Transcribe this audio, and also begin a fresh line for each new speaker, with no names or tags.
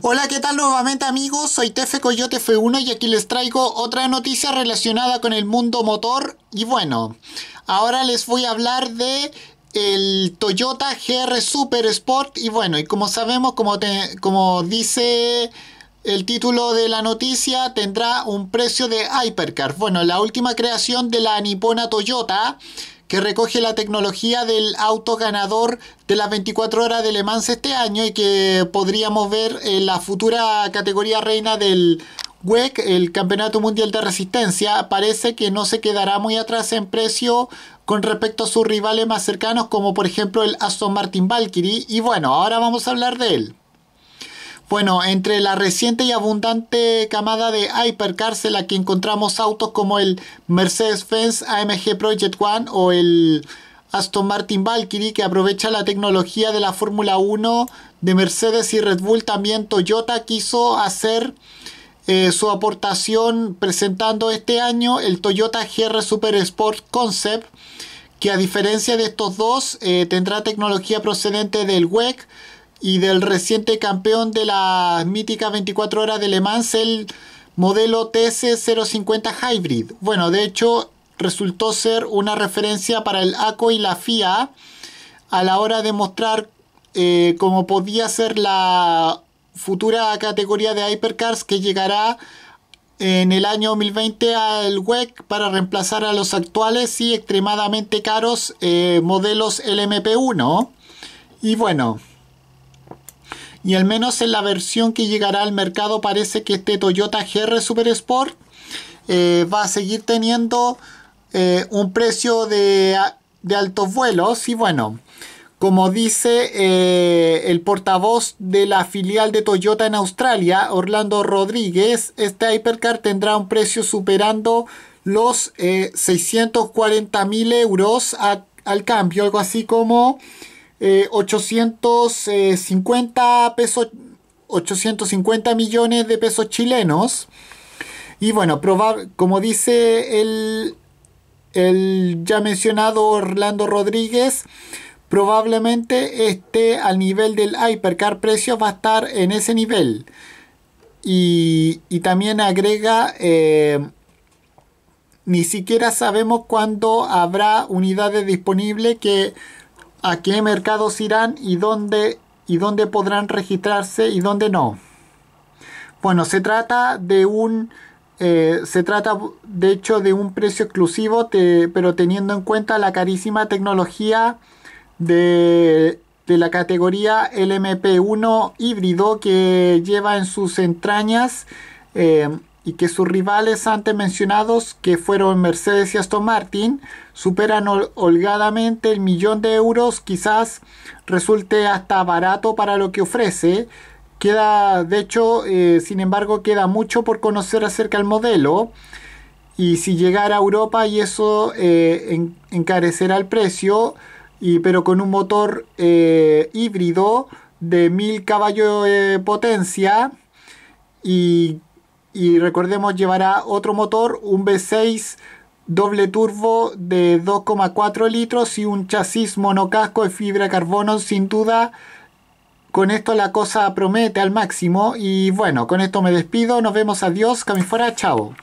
Hola, ¿qué tal nuevamente amigos? Soy Tefe Coyote F1 y aquí les traigo otra noticia relacionada con el mundo motor. Y bueno, ahora les voy a hablar de el Toyota GR Super Sport. Y bueno, y como sabemos, como, como dice el título de la noticia, tendrá un precio de Hypercar. Bueno, la última creación de la nipona Toyota que recoge la tecnología del auto ganador de las 24 horas de Le Mans este año y que podríamos ver en la futura categoría reina del WEC, el Campeonato Mundial de Resistencia, parece que no se quedará muy atrás en precio con respecto a sus rivales más cercanos como por ejemplo el Aston Martin Valkyrie y bueno, ahora vamos a hablar de él. Bueno, entre la reciente y abundante camada de hypercars en la que encontramos autos como el Mercedes-Benz AMG Project One o el Aston Martin Valkyrie que aprovecha la tecnología de la Fórmula 1 de Mercedes y Red Bull, también Toyota quiso hacer eh, su aportación presentando este año el Toyota GR Super Sport Concept que a diferencia de estos dos eh, tendrá tecnología procedente del WEC y del reciente campeón de las míticas 24 horas de Le Mans, el modelo TS 050 Hybrid. Bueno, de hecho resultó ser una referencia para el ACO y la FIA a la hora de mostrar eh, cómo podía ser la futura categoría de Hypercars que llegará en el año 2020 al WEC para reemplazar a los actuales y extremadamente caros eh, modelos LMP1. Y bueno, y al menos en la versión que llegará al mercado parece que este Toyota GR Super Sport eh, va a seguir teniendo eh, un precio de, altos vuelos y bueno, como dice eh, el portavoz de la filial de Toyota en Australia, Orlando Rodríguez, este Hypercar tendrá un precio superando los 640 mil euros al cambio, algo así como 850 eh, pesos 850 millones de pesos chilenos y bueno como dice el, el ya mencionado Orlando Rodríguez probablemente esté al nivel del Hypercar precios va a estar en ese nivel y, también agrega eh, ni siquiera sabemos cuándo habrá unidades disponibles que a qué mercados irán y dónde, y dónde podrán registrarse y dónde no. Bueno, se trata de un... Eh, se trata de hecho de un precio exclusivo, pero teniendo en cuenta la carísima tecnología de, de la categoría LMP1 híbrido que lleva en sus entrañas eh, y que sus rivales antes mencionados, que fueron Mercedes y Aston Martin, superan holgadamente el millón de euros, quizás resulte hasta barato para lo que ofrece. Queda, de hecho, eh, sin embargo, queda mucho por conocer acerca del modelo. Y si llegara a Europa y eso eh, encarecerá el precio, pero con un motor eh, híbrido de mil caballos de potencia y y recordemos llevará otro motor, un V6 doble turbo de 2,4 litros y un chasis monocasco de fibra carbono sin duda con esto la cosa promete al máximo y bueno con esto me despido nos vemos adiós fuera. chao